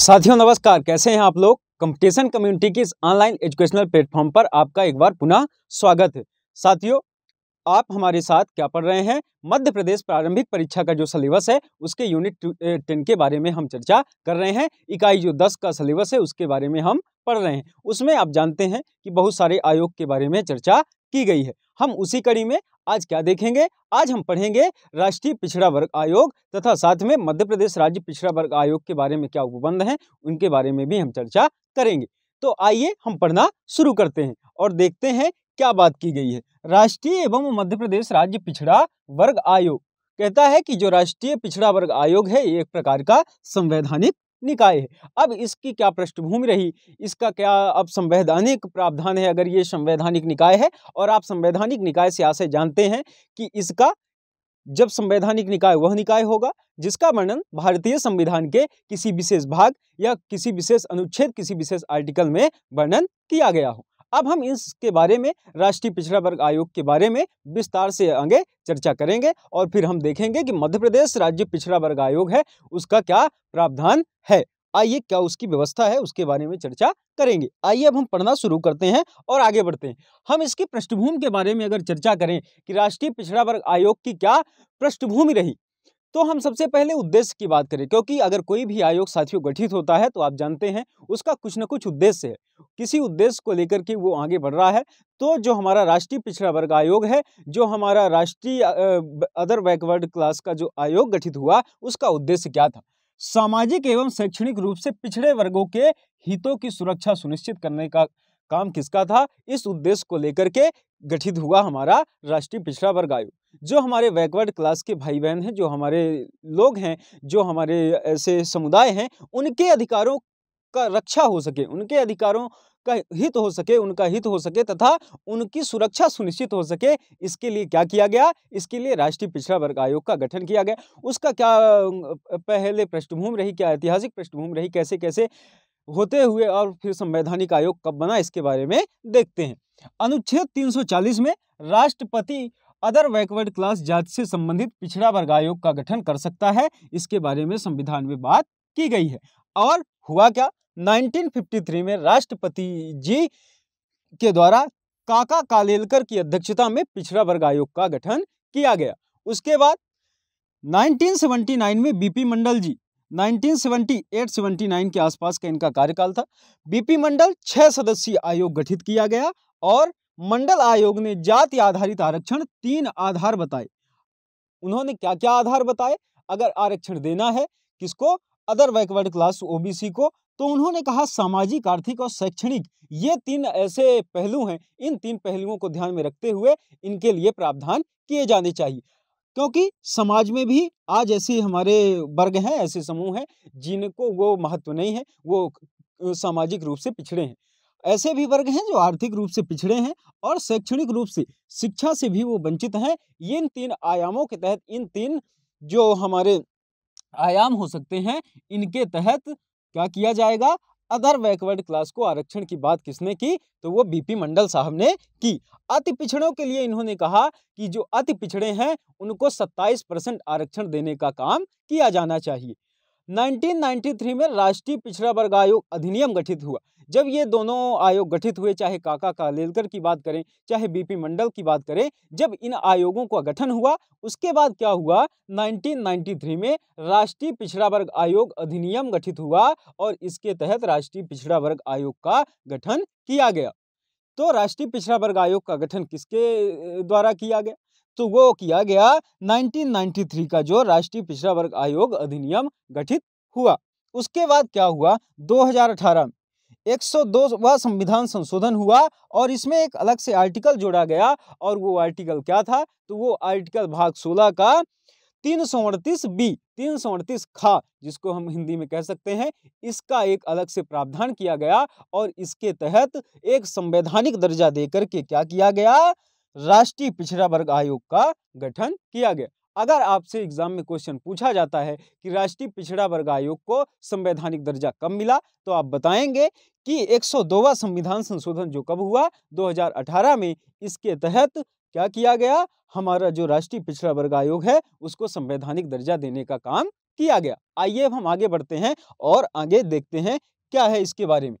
साथियों नमस्कार कैसे हैं आप लोग कंपटीशन कम्युनिटी की इस ऑनलाइन एजुकेशनल प्लेटफॉर्म पर आपका एक बार पुनः स्वागत है साथियों आप हमारे साथ क्या पढ़ रहे हैं मध्य प्रदेश प्रारंभिक परीक्षा का जो सिलेबस है उसके यूनिट टेन के बारे में हम चर्चा कर रहे हैं इकाई जो दस का सिलेबस है उसके बारे में हम पढ़ रहे हैं उसमें आप जानते हैं कि बहुत सारे आयोग के बारे में चर्चा की गई है हम उसी कड़ी में आज क्या देखेंगे आज हम पढ़ेंगे राष्ट्रीय पिछड़ा वर्ग आयोग तथा साथ में मध्य प्रदेश राज्य पिछड़ा वर्ग आयोग के बारे में क्या उपबंध हैं उनके बारे में भी हम चर्चा करेंगे तो आइए हम पढ़ना शुरू करते हैं और देखते हैं क्या बात की गई है राष्ट्रीय एवं मध्य प्रदेश राज्य पिछड़ा वर्ग आयोग कहता है कि जो राष्ट्रीय पिछड़ा वर्ग आयोग है ये एक प्रकार का संवैधानिक निकाय है अब इसकी क्या पृष्ठभूमि रही इसका क्या अब संवैधानिक प्रावधान है अगर ये संवैधानिक निकाय है और आप संवैधानिक निकाय से आशय जानते हैं कि इसका जब संवैधानिक निकाय वह निकाय होगा जिसका वर्णन भारतीय संविधान के किसी विशेष भाग या किसी विशेष अनुच्छेद किसी विशेष आर्टिकल में वर्णन किया गया हो अब हम इसके बारे में राष्ट्रीय पिछड़ा वर्ग आयोग के बारे में विस्तार से आगे चर्चा करेंगे और फिर हम देखेंगे कि मध्य प्रदेश राज्य पिछड़ा वर्ग आयोग है उसका क्या प्रावधान है आइए क्या उसकी व्यवस्था है उसके बारे में चर्चा करेंगे आइए अब हम पढ़ना शुरू करते हैं और आगे बढ़ते हैं हम इसकी पृष्ठभूमि के बारे में अगर चर्चा करें कि राष्ट्रीय पिछड़ा वर्ग आयोग की क्या पृष्ठभूमि रही तो हम सबसे पहले उद्देश्य की बात करें क्योंकि अगर कोई भी आयोग साथियों गठित होता है तो आप जानते हैं उसका कुछ ना कुछ उद्देश्य है किसी उद्देश्य को लेकर के वो आगे बढ़ रहा है तो जो हमारा राष्ट्रीय पिछड़ा वर्ग आयोग है जो हमारा राष्ट्रीय अदर बैकवर्ड क्लास का जो आयोग गठित हुआ उसका उद्देश्य क्या था सामाजिक एवं शैक्षणिक रूप से पिछड़े वर्गों के हितों की सुरक्षा सुनिश्चित करने का काम किसका था इस उद्देश्य को लेकर के गठित हुआ हमारा राष्ट्रीय पिछड़ा वर्ग आयोग जो हमारे बैकवर्ड क्लास के भाई बहन हैं जो हमारे लोग हैं जो हमारे ऐसे समुदाय हैं उनके अधिकारों का रक्षा हो सके उनके अधिकारों का हित हो सके उनका हित हो सके तथा उनकी सुरक्षा सुनिश्चित हो सके इसके लिए क्या किया गया इसके लिए राष्ट्रीय पिछड़ा वर्ग आयोग का गठन किया गया उसका क्या पहले पृष्ठभूमि रही क्या ऐतिहासिक पृष्ठभूमि रही कैसे कैसे होते हुए और फिर संवैधानिक आयोग कब बना इसके बारे में देखते हैं अनुच्छेद 340 में राष्ट्रपति अदर बैकवर्ड क्लास जाति से संबंधित पिछड़ा वर्ग आयोग का गठन कर सकता है इसके बारे में संविधान में बात की गई है और हुआ क्या 1953 में राष्ट्रपति जी के द्वारा काका कालेलकर की अध्यक्षता में पिछड़ा वर्ग आयोग का गठन किया गया उसके बाद 1979 में बीपी मंडल जी 1978-79 के आसपास का इनका कार्यकाल था बीपी मंडल छह सदस्यीय आयोग गठित किया गया और मंडल आयोग ने जाति आधारित आरक्षण तीन आधार बताए उन्होंने क्या क्या आधार बताए अगर आरक्षण देना है किसको अदर बैकवर्ड क्लास ओबीसी को तो उन्होंने कहा सामाजिक आर्थिक और शैक्षणिक ये तीन ऐसे पहलू हैं इन तीन पहलुओं को ध्यान में रखते हुए इनके लिए प्रावधान किए जाने चाहिए क्योंकि समाज में भी आज ऐसे हमारे वर्ग हैं ऐसे समूह हैं जिनको वो महत्व नहीं है वो सामाजिक रूप से पिछड़े हैं ऐसे भी वर्ग हैं जो आर्थिक रूप से पिछड़े हैं और शैक्षणिक रूप से शिक्षा से भी वो वंचित हैं इन तीन आयामों के तहत इन तीन जो हमारे आयाम हो सकते हैं इनके तहत क्या किया जाएगा अदर बैकवर्ड क्लास को आरक्षण की बात किसने की तो वो बीपी मंडल साहब ने की अति पिछड़ों के लिए इन्होंने कहा कि जो अति पिछड़े हैं उनको 27 परसेंट आरक्षण देने का काम किया जाना चाहिए 1993 में राष्ट्रीय पिछड़ा वर्ग आयोग अधिनियम गठित हुआ जब ये दोनों आयोग गठित हुए चाहे काका कालेलकर की बात करें चाहे बीपी मंडल की बात करें जब इन आयोगों का गठन हुआ उसके बाद क्या हुआ 1993 में राष्ट्रीय पिछड़ा वर्ग आयोग अधिनियम गठित हुआ और इसके तहत राष्ट्रीय पिछड़ा वर्ग आयोग का गठन किया गया तो राष्ट्रीय पिछड़ा वर्ग आयोग का गठन किसके द्वारा किया गया तो वो किया गया 1993 का जो राष्ट्रीय पिछड़ा वर्ग आयोग अधिनियम गठित हुआ उसके बाद क्या हुआ 2018 में 102 वा संविधान संशोधन हुआ और इसमें एक अलग से आर्टिकल जोड़ा गया और वो आर्टिकल क्या था तो वो आर्टिकल भाग 16 का तीन सौ अड़तीस बी तीन सौ अड़तीस खा जिसको हम हिंदी में कह सकते हैं इसका एक अलग से प्रावधान किया गया और इसके तहत एक संवैधानिक दर्जा देकर के क्या किया गया राष्ट्रीय पिछड़ा वर्ग आयोग का गठन किया गया अगर आपसे एग्जाम में क्वेश्चन पूछा जाता है कि राष्ट्रीय पिछड़ा वर्ग आयोग को संवैधानिक दर्जा कब मिला तो आप बताएंगे कि 102वां संविधान संशोधन जो कब हुआ 2018 में इसके तहत क्या किया गया हमारा जो राष्ट्रीय पिछड़ा वर्ग आयोग है उसको संवैधानिक दर्जा देने का काम किया गया आइए अब हम आगे बढ़ते हैं और आगे देखते हैं क्या है इसके बारे में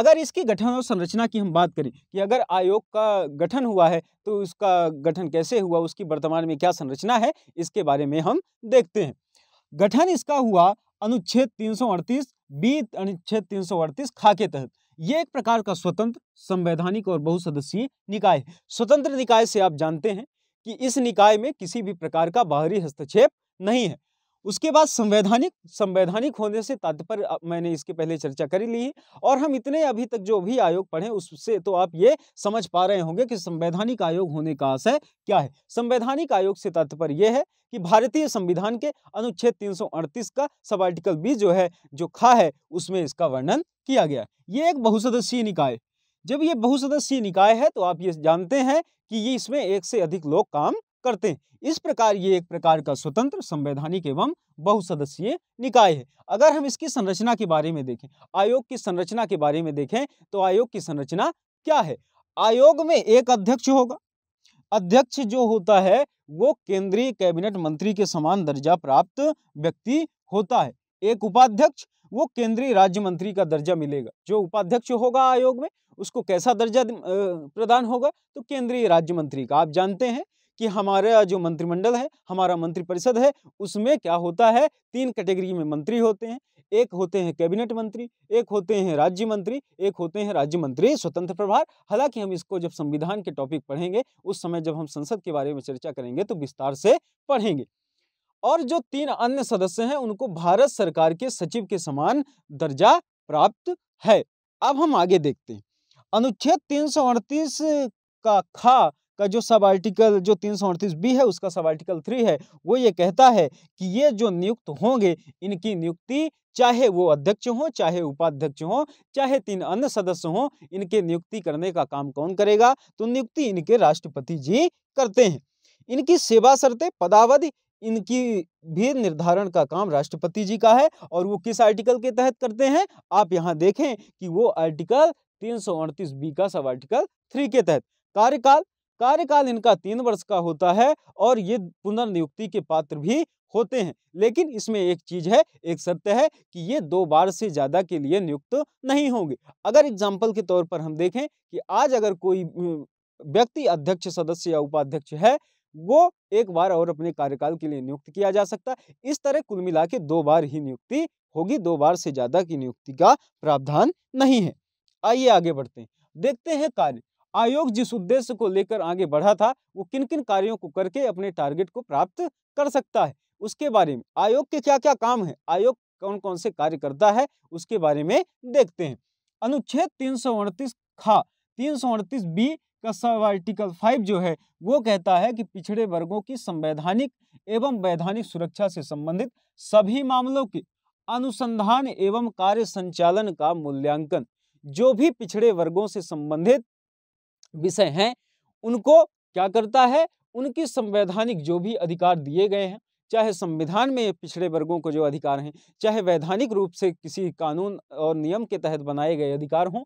अगर इसके गठन और संरचना की हम बात करें कि अगर आयोग का गठन हुआ है तो उसका गठन कैसे हुआ उसकी वर्तमान में क्या संरचना है इसके बारे में हम देखते हैं गठन इसका हुआ अनुच्छेद 338 बी अनुच्छेद 338 खा के तहत ये एक प्रकार का स्वतंत्र संवैधानिक और बहुसदस्यीय निकाय है स्वतंत्र निकाय से आप जानते हैं कि इस निकाय में किसी भी प्रकार का बाहरी हस्तक्षेप नहीं है उसके बाद संवैधानिक संवैधानिक होने से तात्पर्य मैंने इसके पहले चर्चा करी ली है और हम इतने अभी तक जो भी आयोग पढ़े उससे तो आप ये समझ पा रहे होंगे कि संवैधानिक आयोग होने का आशय क्या है संवैधानिक आयोग से तात्पर्य यह है कि भारतीय संविधान के अनुच्छेद 338 का सब आर्टिकल बी जो है जो खा है उसमें इसका वर्णन किया गया ये एक बहुसदस्यीय निकाय जब ये बहुसदस्यीय निकाय है तो आप ये जानते हैं कि ये इसमें एक से अधिक लोग काम करते हैं इस प्रकार ये एक प्रकार का स्वतंत्र संवैधानिक एवं बहुसदस्यीय निकाय है अगर हम इसकी संरचना के बारे में देखें आयोग की संरचना के बारे में देखें तो आयोग की संरचना क्या है आयोग में एक अध्यक्ष होगा अध्यक्ष जो होता है वो केंद्रीय कैबिनेट मंत्री के समान दर्जा प्राप्त व्यक्ति होता है एक उपाध्यक्ष वो केंद्रीय राज्य मंत्री का दर्जा मिलेगा जो उपाध्यक्ष होगा आयोग में उसको कैसा दर्जा प्रदान होगा तो केंद्रीय राज्य मंत्री का आप जानते हैं कि हमारा जो मंत्रिमंडल है हमारा मंत्रिपरिषद है उसमें क्या होता है तीन कैटेगरी में मंत्री होते हैं एक होते हैं कैबिनेट मंत्री एक होते हैं राज्य मंत्री एक होते हैं राज्य मंत्री स्वतंत्र प्रभार हालांकि हम इसको जब संविधान के टॉपिक पढ़ेंगे उस समय जब हम संसद के बारे में चर्चा करेंगे तो विस्तार से पढ़ेंगे और जो तीन अन्य सदस्य हैं उनको भारत सरकार के सचिव के समान दर्जा प्राप्त है अब हम आगे देखते हैं अनुच्छेद तीन का खा का जो सब आर्टिकल जो तीन सौ अड़तीस बी है उसका सब आर्टिकल थ्री है वो ये कहता है कि ये जो नियुक्त होंगे इनकी नियुक्ति चाहे वो अध्यक्ष हो चाहे उपाध्यक्ष हो चाहे तीन अन्य सदस्य हो इनके नियुक्ति करने का काम कौन करेगा तो नियुक्ति इनके राष्ट्रपति जी करते हैं इनकी सेवा शर्तें पदावधि इनकी भी निर्धारण का काम राष्ट्रपति जी का है और वो किस आर्टिकल के तहत करते हैं आप यहाँ देखें कि वो आर्टिकल तीन बी का सब आर्टिकल थ्री के तहत कार्यकाल कार्यकाल इनका तीन वर्ष का होता है और ये पुनर्नियुक्ति के पात्र भी होते हैं लेकिन इसमें एक चीज है एक शर्त है कि ये दो बार से ज़्यादा के लिए नियुक्त नहीं होंगे अगर एग्जाम्पल के तौर पर हम देखें कि आज अगर कोई व्यक्ति अध्यक्ष सदस्य या उपाध्यक्ष है वो एक बार और अपने कार्यकाल के लिए नियुक्त किया जा सकता है इस तरह कुल मिला के दो बार ही नियुक्ति होगी दो बार से ज़्यादा की नियुक्ति का प्रावधान नहीं है आइए आगे बढ़ते हैं देखते हैं कार्य आयोग जिस उद्देश्य को लेकर आगे बढ़ा था वो किन किन कार्यों को करके अपने टारगेट को प्राप्त कर सकता है उसके बारे में आयोग के क्या क्या काम है आयोग कौन कौन से कार्य करता है उसके बारे में देखते हैं अनुच्छेद तीन सौ खा तीन सौ बी का सब आर्टिकल फाइव जो है वो कहता है कि पिछड़े वर्गों की संवैधानिक एवं वैधानिक सुरक्षा से संबंधित सभी मामलों के अनुसंधान एवं कार्य संचालन का मूल्यांकन जो भी पिछड़े वर्गों से संबंधित विषय हैं उनको क्या करता है उनकी संवैधानिक जो भी अधिकार दिए गए हैं चाहे संविधान में पिछड़े वर्गों को जो अधिकार हैं चाहे वैधानिक रूप से किसी कानून और नियम के तहत बनाए गए अधिकार हों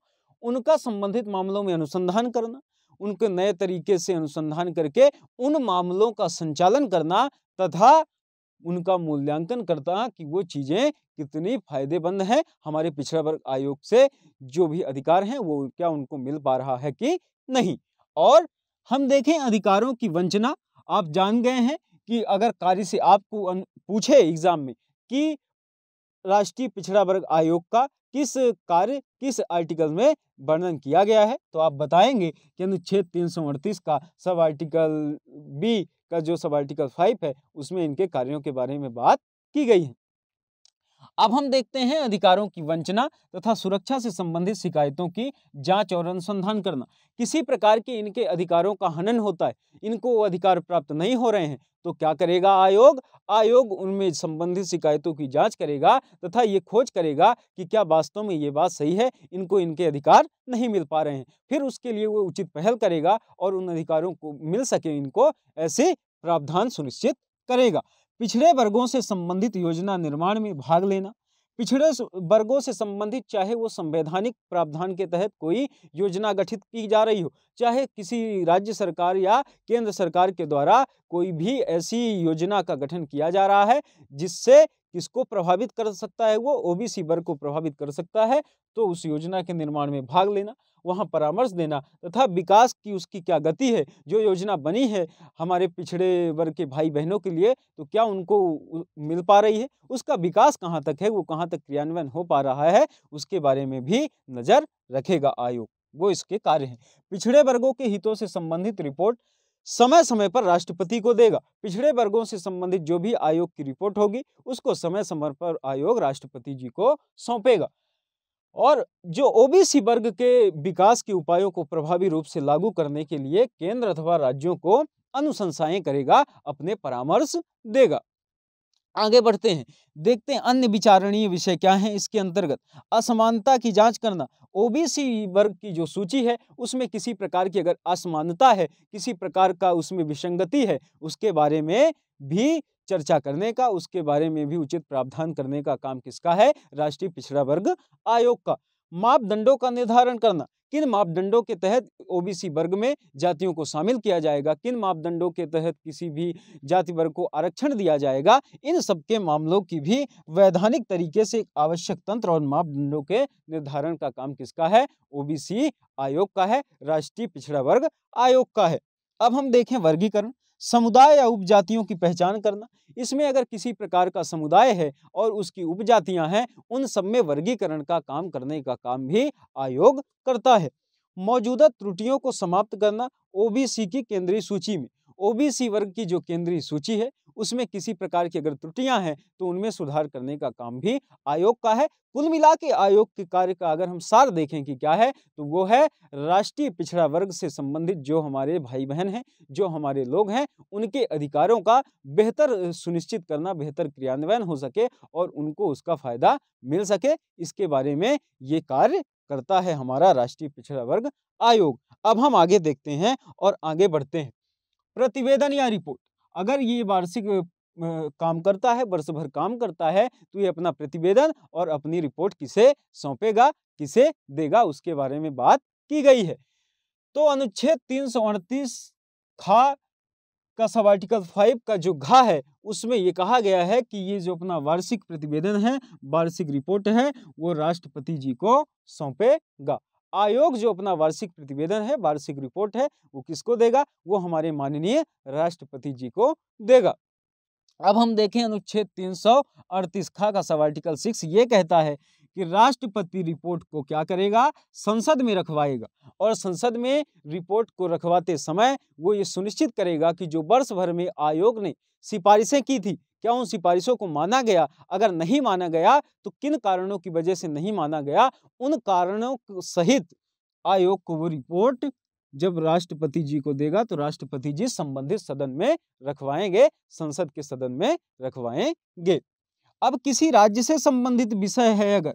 उनका संबंधित मामलों में अनुसंधान करना उनके नए तरीके से अनुसंधान करके उन मामलों का संचालन करना तथा उनका मूल्यांकन करता कि वो चीज़ें कितनी फायदेमंद हैं हमारे पिछड़ा वर्ग आयोग से जो भी अधिकार हैं वो क्या उनको मिल पा रहा है कि नहीं और हम देखें अधिकारों की वंचना आप जान गए हैं कि अगर कार्य से आपको पूछे एग्जाम में कि राष्ट्रीय पिछड़ा वर्ग आयोग का किस कार्य किस आर्टिकल में वर्णन किया गया है तो आप बताएंगे कि अनुच्छेद तीन सौ अड़तीस का सब आर्टिकल बी का जो सब आर्टिकल फाइव है उसमें इनके कार्यों के बारे में बात की गई है अब हम देखते हैं अधिकारों की वंचना तथा सुरक्षा से संबंधित शिकायतों की जांच और अनुसंधान करना किसी प्रकार के इनके अधिकारों का हनन होता है इनको वो अधिकार प्राप्त नहीं हो रहे हैं तो क्या करेगा आयोग आयोग उनमें संबंधित शिकायतों की जांच करेगा तथा ये खोज करेगा कि क्या वास्तव में ये बात सही है इनको इनके अधिकार नहीं मिल पा रहे हैं फिर उसके लिए वो उचित पहल करेगा और उन अधिकारों को मिल सके इनको ऐसे प्रावधान सुनिश्चित करेगा पिछड़े वर्गों से संबंधित योजना निर्माण में भाग लेना पिछड़े वर्गों से संबंधित चाहे वो संवैधानिक प्रावधान के तहत कोई योजना गठित की जा रही हो चाहे किसी राज्य सरकार या केंद्र सरकार के द्वारा कोई भी ऐसी योजना का गठन किया जा रहा है जिससे किसको प्रभावित कर सकता है वो ओबीसी वर्ग को प्रभावित कर सकता है तो उस योजना के निर्माण में भाग लेना वहाँ परामर्श देना तथा विकास की उसकी क्या गति है जो योजना बनी है हमारे पिछड़े वर्ग के भाई बहनों के लिए तो क्या उनको मिल पा रही है उसका विकास कहाँ तक है वो कहाँ तक क्रियान्वयन हो पा रहा है उसके बारे में भी नज़र रखेगा आयोग वो इसके कार्य हैं पिछड़े वर्गों के हितों से संबंधित रिपोर्ट समय समय पर राष्ट्रपति को देगा पिछड़े वर्गों से संबंधित जो भी आयोग की रिपोर्ट होगी उसको समय समय पर आयोग राष्ट्रपति जी को सौंपेगा और जो ओबीसी वर्ग के विकास के उपायों को प्रभावी रूप से लागू करने के लिए केंद्र अथवा राज्यों को अनुशंसाएं करेगा अपने परामर्श देगा आगे बढ़ते हैं देखते हैं अन्य विचारणीय विषय क्या हैं इसके अंतर्गत असमानता की जांच करना ओबीसी वर्ग की जो सूची है उसमें किसी प्रकार की अगर असमानता है किसी प्रकार का उसमें विसंगति है उसके बारे में भी चर्चा करने का उसके बारे में भी उचित प्रावधान करने का काम किसका है राष्ट्रीय पिछड़ा वर्ग आयोग का मापदंडों का निर्धारण करना किन मापदंडों के तहत ओबीसी वर्ग में जातियों को शामिल किया जाएगा किन मापदंडों के तहत किसी भी जाति वर्ग को आरक्षण दिया जाएगा इन सबके मामलों की भी वैधानिक तरीके से आवश्यक तंत्र और मापदंडों के निर्धारण का काम किसका है ओबीसी आयोग का है राष्ट्रीय पिछड़ा वर्ग आयोग का है अब हम देखें वर्गीकरण समुदाय या उपजातियों की पहचान करना इसमें अगर किसी प्रकार का समुदाय है और उसकी उपजातियां हैं उन सब में वर्गीकरण का काम करने का काम भी आयोग करता है मौजूदा त्रुटियों को समाप्त करना ओबीसी की केंद्रीय सूची में ओबीसी वर्ग की जो केंद्रीय सूची है उसमें किसी प्रकार की अगर त्रुटियां हैं तो उनमें सुधार करने का काम भी आयोग का है कुल मिला के आयोग के कार्य का अगर हम सार देखें कि क्या है तो वो है राष्ट्रीय पिछड़ा वर्ग से संबंधित जो हमारे भाई बहन हैं जो हमारे लोग हैं उनके अधिकारों का बेहतर सुनिश्चित करना बेहतर क्रियान्वयन हो सके और उनको उसका फायदा मिल सके इसके बारे में ये कार्य करता है हमारा राष्ट्रीय पिछड़ा वर्ग आयोग अब हम आगे देखते हैं और आगे बढ़ते हैं प्रतिवेदन या रिपोर्ट अगर ये वार्षिक काम करता है वर्ष भर काम करता है तो ये अपना प्रतिवेदन और अपनी रिपोर्ट किसे सौंपेगा किसे देगा उसके बारे में बात की गई है तो अनुच्छेद तीन सौ अड़तीस खा का सब आर्टिकल फाइव का जो घा है उसमें ये कहा गया है कि ये जो अपना वार्षिक प्रतिवेदन है वार्षिक रिपोर्ट है वो राष्ट्रपति जी को सौंपेगा आयोग जो अपना वार्षिक प्रतिवेदन है वार्षिक रिपोर्ट है वो किसको देगा वो हमारे माननीय राष्ट्रपति जी को देगा अब हम देखें अनुच्छेद तीन सौ अड़तीस खा का सब आर्टिकल सिक्स ये कहता है कि राष्ट्रपति रिपोर्ट को क्या करेगा संसद में रखवाएगा और संसद में रिपोर्ट को रखवाते समय वो ये सुनिश्चित करेगा कि जो वर्ष भर में आयोग ने सिफारिशें की थी क्या उन सिफारिशों को माना गया अगर नहीं माना गया तो किन कारणों की वजह से नहीं माना गया उन कारणों सहित आयोग को वो रिपोर्ट जब राष्ट्रपति जी को देगा तो राष्ट्रपति जी संबंधित सदन में रखवाएंगे संसद के सदन में रखवाएंगे अब किसी राज्य से संबंधित विषय है अगर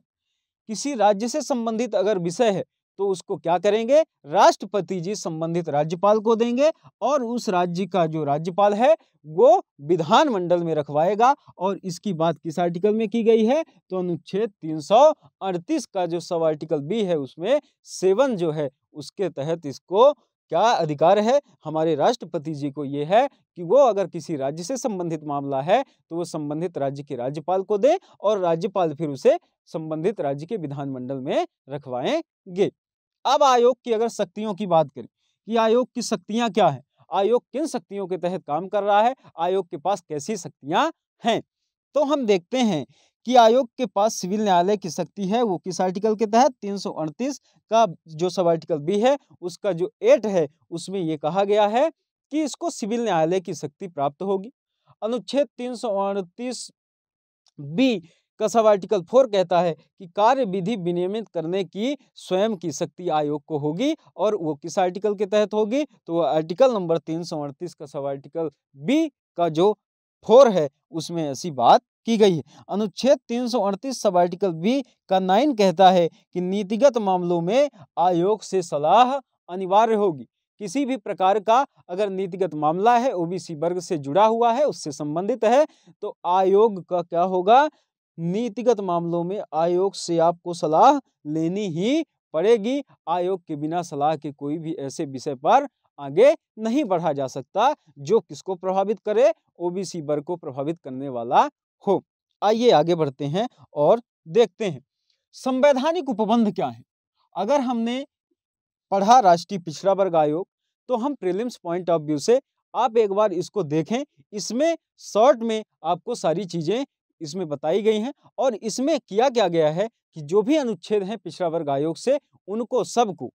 किसी राज्य से संबंधित अगर विषय है तो उसको क्या करेंगे राष्ट्रपति जी संबंधित राज्यपाल को देंगे और उस राज्य का जो राज्यपाल है वो विधानमंडल में रखवाएगा और इसकी बात किस आर्टिकल में की गई है तो अनुच्छेद 338 का जो सब आर्टिकल बी है उसमें सेवन जो है उसके तहत इसको क्या अधिकार है हमारे राष्ट्रपति जी को ये है कि वो अगर किसी राज्य से संबंधित मामला है तो वो संबंधित राज्य के राज्यपाल को दे और राज्यपाल फिर उसे संबंधित राज्य के विधानमंडल में रखवाएंगे अब आयोग की अगर शक्तियों की बात करें कि आयोग की शक्तियां क्या है आयोग किन शक्तियों के तहत काम कर रहा है आयोग के पास कैसी शक्तियां हैं तो हम देखते हैं कि आयोग के पास सिविल न्यायालय की शक्ति है वो किस आर्टिकल के तहत तीन का जो सब आर्टिकल बी है उसका जो एट है उसमें ये कहा गया है कि इसको सिविल न्यायालय की शक्ति प्राप्त होगी अनुच्छेद तीन बी का सब आर्टिकल फोर कहता है कि कार्य विधि विनियमित करने की स्वयं की शक्ति आयोग को होगी और वो किस आर्टिकल के तहत होगी तो वो आर्टिकल नंबर तीन सौ अड़तीस का सब आर्टिकल बी का जो फोर है उसमें ऐसी बात की गई है अनुच्छेद तीन सौ अड़तीस सब आर्टिकल बी का नाइन कहता है कि नीतिगत मामलों में आयोग से सलाह अनिवार्य होगी किसी भी प्रकार का अगर नीतिगत मामला है ओबीसी वर्ग से जुड़ा हुआ है उससे संबंधित है तो आयोग का क्या होगा नीतिगत मामलों में आयोग से आपको सलाह लेनी ही पड़ेगी आयोग के बिना सलाह के कोई भी ऐसे विषय पर आगे नहीं बढ़ा जा सकता जो किसको प्रभावित करे ओबीसी वर्ग को प्रभावित करने वाला हो आइए आगे बढ़ते हैं और देखते हैं संवैधानिक उपबंध क्या है अगर हमने पढ़ा राष्ट्रीय पिछड़ा वर्ग आयोग तो हम प्रीलिम्स पॉइंट ऑफ व्यू से आप एक बार इसको देखें इसमें शॉर्ट में आपको सारी चीज़ें इसमें बताई गई हैं और इसमें किया क्या गया है कि जो भी अनुच्छेद हैं पिछड़ा वर्ग आयोग से उनको सबको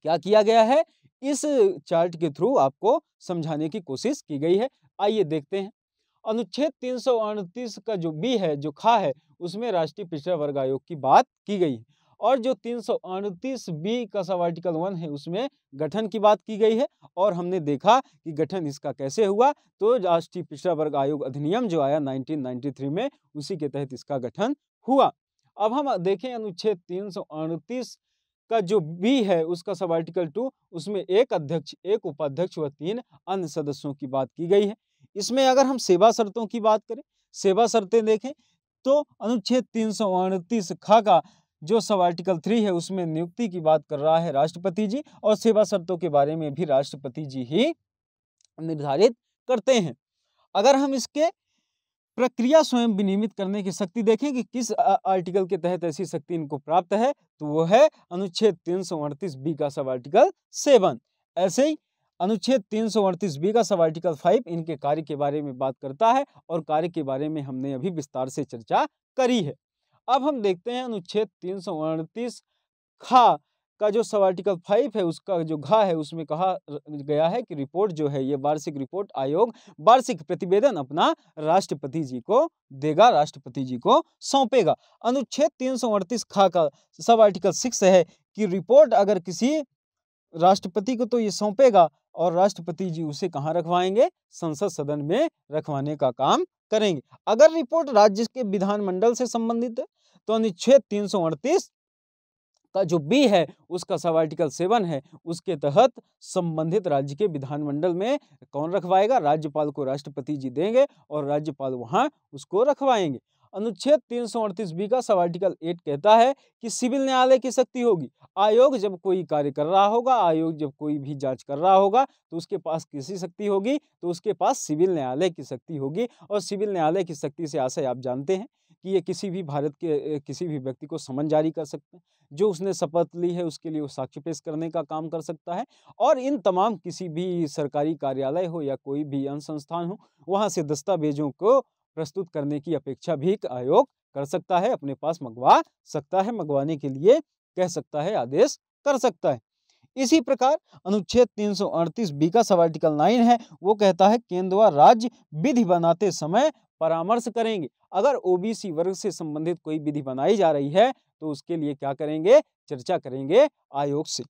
क्या किया गया है इस चार्ट के थ्रू आपको समझाने की कोशिश की गई है आइए देखते हैं अनुच्छेद तीन का जो बी है जो खा है उसमें राष्ट्रीय पिछड़ा वर्ग आयोग की बात की गई है और जो तीन सौ अड़तीस बी का सब आर्टिकल वन है उसमें गठन की बात की गई है और हमने देखा कि गठन इसका कैसे हुआ तो राष्ट्रीय पिछड़ा वर्ग आयोग अधिनियम जो आया 1993 में उसी के तहत इसका गठन हुआ अब हम देखें अनुच्छेद तीन सौ अड़तीस का जो बी है उसका सब आर्टिकल टू उसमें एक अध्यक्ष एक उपाध्यक्ष व तीन अन्य सदस्यों की बात की गई है इसमें अगर हम सेवा शर्तों की बात करें सेवा शर्तें देखें तो अनुच्छेद तीन सौ अड़तीस खा का जो सब आर्टिकल थ्री है उसमें नियुक्ति की बात कर रहा है राष्ट्रपति जी और सेवा शर्तों के बारे में भी राष्ट्रपति जी ही निर्धारित करते हैं अगर हम इसके प्रक्रिया स्वयं विनियमित करने की शक्ति देखें कि किस आर्टिकल के तहत ऐसी शक्ति इनको प्राप्त है तो वो है अनुच्छेद तीन सौ अड़तीस बी का सब आर्टिकल सेवन ऐसे ही अनुच्छेद तीन सौ अड़तीस बी का सब आर्टिकल फाइव इनके कार्य के बारे में बात करता है और कार्य के बारे में हमने अभी विस्तार से चर्चा करी है अब हम देखते हैं अनुच्छेद तीन सौ अड़तीस खा का जो सब आर्टिकल फाइव है उसका जो घा है उसमें कहा गया है कि रिपोर्ट जो है ये वार्षिक रिपोर्ट आयोग वार्षिक प्रतिवेदन अपना राष्ट्रपति जी को देगा राष्ट्रपति जी को सौंपेगा अनुच्छेद तीन सौ अड़तीस खा का सब आर्टिकल सिक्स है कि रिपोर्ट अगर किसी राष्ट्रपति को तो ये सौंपेगा और राष्ट्रपति जी उसे कहाँ रखवाएंगे संसद सदन में रखवाने का काम करेंगे अगर रिपोर्ट राज्य के विधानमंडल से संबंधित है तो अनुच्छेद तीन का जो बी है उसका सब आर्टिकल सेवन है उसके तहत संबंधित राज्य के विधानमंडल में कौन रखवाएगा राज्यपाल को राष्ट्रपति जी देंगे और राज्यपाल वहां उसको रखवाएंगे अनुच्छेद तीन सौ अड़तीस बी का सब आर्टिकल एट कहता है कि सिविल न्यायालय की शक्ति होगी आयोग जब कोई कार्य कर रहा होगा आयोग जब कोई भी जांच कर रहा होगा तो उसके पास किसी शक्ति होगी तो उसके पास सिविल न्यायालय की शक्ति होगी और सिविल न्यायालय की शक्ति से आशय आप जानते हैं कि ये किसी भी भारत के किसी भी व्यक्ति को समन जारी कर सकते हैं जो उसने शपथ ली है उसके लिए वो साक्ष्य पेश करने का काम कर सकता है और इन तमाम किसी भी सरकारी कार्यालय हो या कोई भी अन्य संस्थान हो वहाँ से दस्तावेजों को प्रस्तुत करने की अपेक्षा भी आयोग कर सकता है अपने पास मंगवा सकता है मंगवाने के लिए कह सकता है आदेश कर सकता है इसी प्रकार अनुच्छेद 338 बी का सबार्टिकल आर्टिकल 9 है वो कहता है केंद्र व राज्य विधि बनाते समय परामर्श करेंगे अगर ओबीसी वर्ग से संबंधित कोई विधि बनाई जा रही है तो उसके लिए क्या करेंगे चर्चा करेंगे आयोग से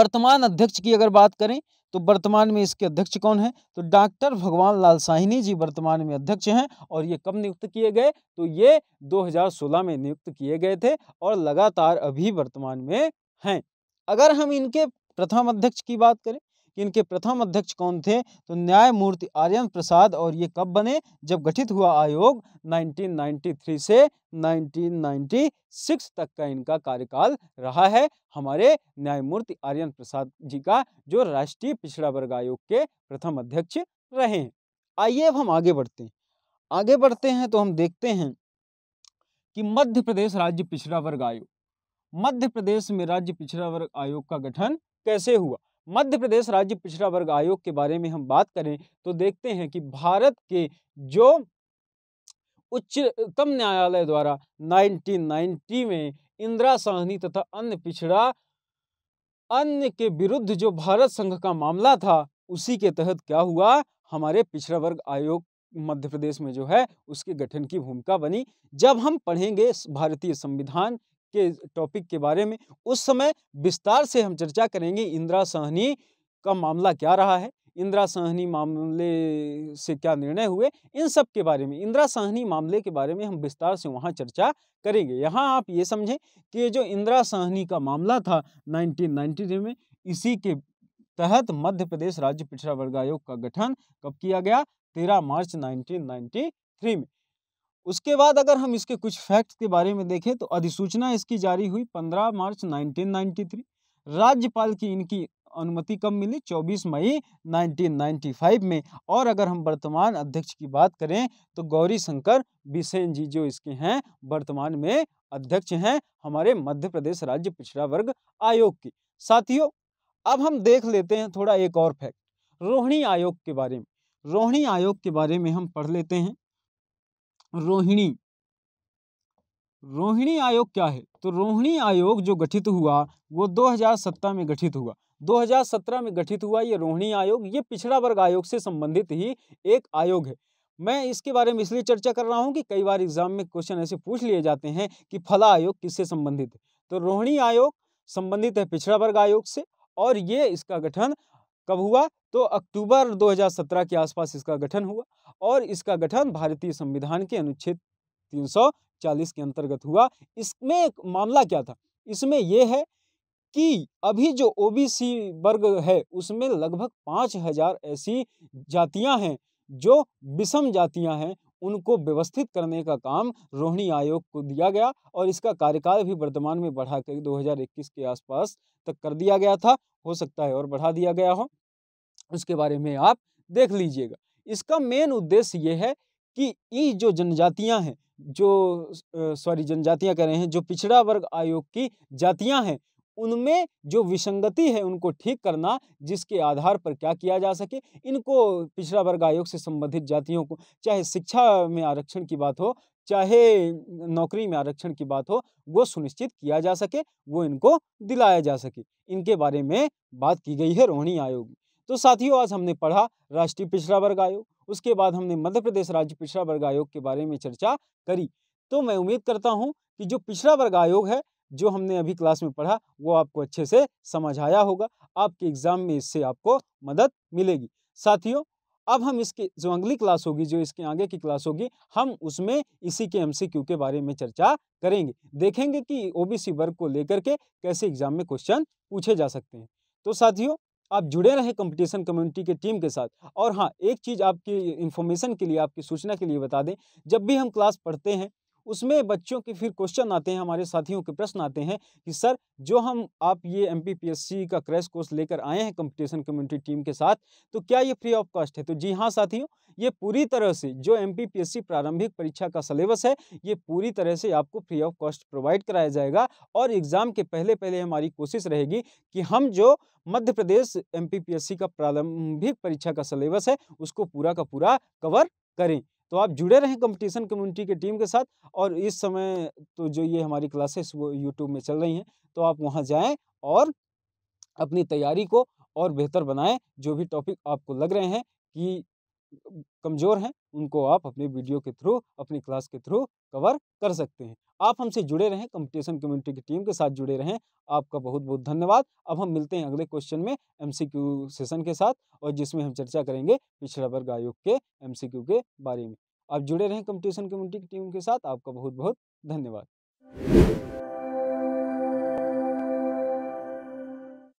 वर्तमान अध्यक्ष की अगर बात करें तो वर्तमान में इसके अध्यक्ष कौन है तो डॉक्टर भगवान लाल साहिनी जी वर्तमान में अध्यक्ष हैं और ये कब नियुक्त किए गए तो ये 2016 में नियुक्त किए गए थे और लगातार अभी वर्तमान में हैं अगर हम इनके प्रथम अध्यक्ष की बात करें कि इनके प्रथम अध्यक्ष कौन थे तो न्यायमूर्ति आर्यन प्रसाद और ये कब बने जब गठित हुआ आयोग 1993 से 1996 तक का इनका कार्यकाल रहा है हमारे न्यायमूर्ति आर्यन प्रसाद जी का जो राष्ट्रीय पिछड़ा वर्ग आयोग के प्रथम अध्यक्ष रहे हैं आइए अब हम आगे बढ़ते हैं आगे बढ़ते हैं तो हम देखते हैं कि मध्य प्रदेश राज्य पिछड़ा वर्ग आयोग मध्य प्रदेश में राज्य पिछड़ा वर्ग आयोग का गठन कैसे हुआ मध्य प्रदेश राज्य पिछड़ा वर्ग आयोग के बारे में हम बात करें तो देखते हैं कि भारत के जो उच्चतम न्यायालय द्वारा 1990 में इंदिरा साहनी तथा अन्य पिछड़ा अन्य के विरुद्ध जो भारत संघ का मामला था उसी के तहत क्या हुआ हमारे पिछड़ा वर्ग आयोग मध्य प्रदेश में जो है उसके गठन की भूमिका बनी जब हम पढ़ेंगे भारतीय संविधान के टॉपिक के बारे में उस समय विस्तार से हम चर्चा करेंगे इंदिरा सहनी का मामला क्या रहा है इंदिरा सहनी मामले से क्या निर्णय हुए इन सब के बारे में इंदिरा सहनी मामले के बारे में हम विस्तार से वहाँ चर्चा करेंगे यहाँ आप ये समझें कि जो इंदिरा सहनी का मामला था नाइनटीन में इसी के तहत मध्य प्रदेश राज्य पिछड़ा वर्ग आयोग का गठन कब किया गया तेरह मार्च 1993 में उसके बाद अगर हम इसके कुछ फैक्ट्स के बारे में देखें तो अधिसूचना इसकी जारी हुई 15 मार्च 1993 राज्यपाल की इनकी अनुमति कब मिली 24 मई 1995 में और अगर हम वर्तमान अध्यक्ष की बात करें तो गौरी शंकर बिसेन जी जो इसके हैं वर्तमान में अध्यक्ष हैं हमारे मध्य प्रदेश राज्य पिछड़ा वर्ग आयोग के साथियों अब हम देख लेते हैं थोड़ा एक और फैक्ट रोहिणी आयोग के बारे में रोहिणी आयोग के बारे में हम पढ़ लेते हैं रोहिणी रोहिणी आयोग क्या है तो रोहिणी आयोग जो गठित हुआ वो 2017 में गठित हुआ 2017 में गठित हुआ ये रोहिणी आयोग ये पिछड़ा वर्ग आयोग से संबंधित ही एक आयोग है मैं इसके बारे में इसलिए चर्चा कर रहा हूँ कि कई बार एग्जाम में क्वेश्चन ऐसे पूछ लिए जाते हैं कि फला आयोग किससे संबंधित है तो रोहिणी आयोग संबंधित है पिछड़ा वर्ग आयोग से और ये इसका गठन कब हुआ तो अक्टूबर 2017 के आसपास इसका गठन हुआ और इसका गठन भारतीय संविधान के अनुच्छेद 340 के अंतर्गत हुआ इसमें एक मामला क्या था इसमें यह है कि अभी जो ओबीसी वर्ग है उसमें लगभग पाँच हजार ऐसी जातियां हैं जो विषम जातियां हैं उनको व्यवस्थित करने का काम रोहिणी आयोग को दिया गया और इसका कार्यकाल भी वर्तमान में बढ़ा कर 2021 के आसपास तक कर दिया गया था हो सकता है और बढ़ा दिया गया हो उसके बारे में आप देख लीजिएगा इसका मेन उद्देश्य ये है कि ये जो जनजातियाँ हैं जो सॉरी जनजातियाँ कह रहे हैं जो पिछड़ा वर्ग आयोग की जातियाँ हैं उनमें जो विसंगति है उनको ठीक करना जिसके आधार पर क्या किया जा सके इनको पिछड़ा वर्ग आयोग से संबंधित जातियों को चाहे शिक्षा में आरक्षण की बात हो चाहे नौकरी में आरक्षण की बात हो वो सुनिश्चित किया जा सके वो इनको दिलाया जा सके इनके बारे में बात की गई है रोहिणी आयोग तो साथियों आज हमने पढ़ा राष्ट्रीय पिछड़ा वर्ग आयोग उसके बाद हमने मध्य प्रदेश राज्य पिछड़ा वर्ग आयोग के बारे में चर्चा करी तो मैं उम्मीद करता हूँ कि जो पिछड़ा वर्ग आयोग है जो हमने अभी क्लास में पढ़ा वो आपको अच्छे से समझ आया होगा आपके एग्जाम में इससे आपको मदद मिलेगी साथियों अब हम इसके जो अगली क्लास होगी जो इसके आगे की क्लास होगी हम उसमें इसी के एमसीक्यू के बारे में चर्चा करेंगे देखेंगे कि ओबीसी वर्ग को लेकर के कैसे एग्जाम में क्वेश्चन पूछे जा सकते हैं तो साथियों आप जुड़े रहें कंपटीशन कम्युनिटी के टीम के साथ और हाँ एक चीज़ आपकी इन्फॉर्मेशन के लिए आपकी सूचना के लिए बता दें जब भी हम क्लास पढ़ते हैं उसमें बच्चों के फिर क्वेश्चन आते हैं हमारे साथियों के प्रश्न आते हैं कि सर जो हम आप ये एम का क्रैश कोर्स लेकर आए हैं कंपटीशन कम्युनिटी टीम के साथ तो क्या ये फ्री ऑफ कॉस्ट है तो जी हाँ साथियों ये पूरी तरह से जो एम प्रारंभिक परीक्षा का सिलेबस है ये पूरी तरह से आपको फ्री ऑफ कॉस्ट प्रोवाइड कराया जाएगा और एग्ज़ाम के पहले पहले हमारी कोशिश रहेगी कि हम जो मध्य प्रदेश एम का प्रारंभिक परीक्षा का सिलेबस है उसको पूरा का पूरा कवर करें तो आप जुड़े रहें कंपटीशन कम्युनिटी के टीम के साथ और इस समय तो जो ये हमारी क्लासेस वो यूट्यूब में चल रही हैं तो आप वहाँ जाएँ और अपनी तैयारी को और बेहतर बनाएं जो भी टॉपिक आपको लग रहे हैं कि कमज़ोर हैं उनको आप अपने वीडियो के थ्रू अपनी क्लास के थ्रू कवर कर सकते हैं आप हमसे जुड़े रहें कंपटीशन कम्युनिटी की टीम के साथ जुड़े रहें आपका बहुत बहुत धन्यवाद अब हम मिलते हैं अगले क्वेश्चन में एम सेशन के साथ और जिसमें हम चर्चा करेंगे पिछड़ा वर्ग आयोग के एम के बारे में आप जुड़े रहें कंपटीशन कम्युनिटी की टीम के साथ आपका बहुत बहुत धन्यवाद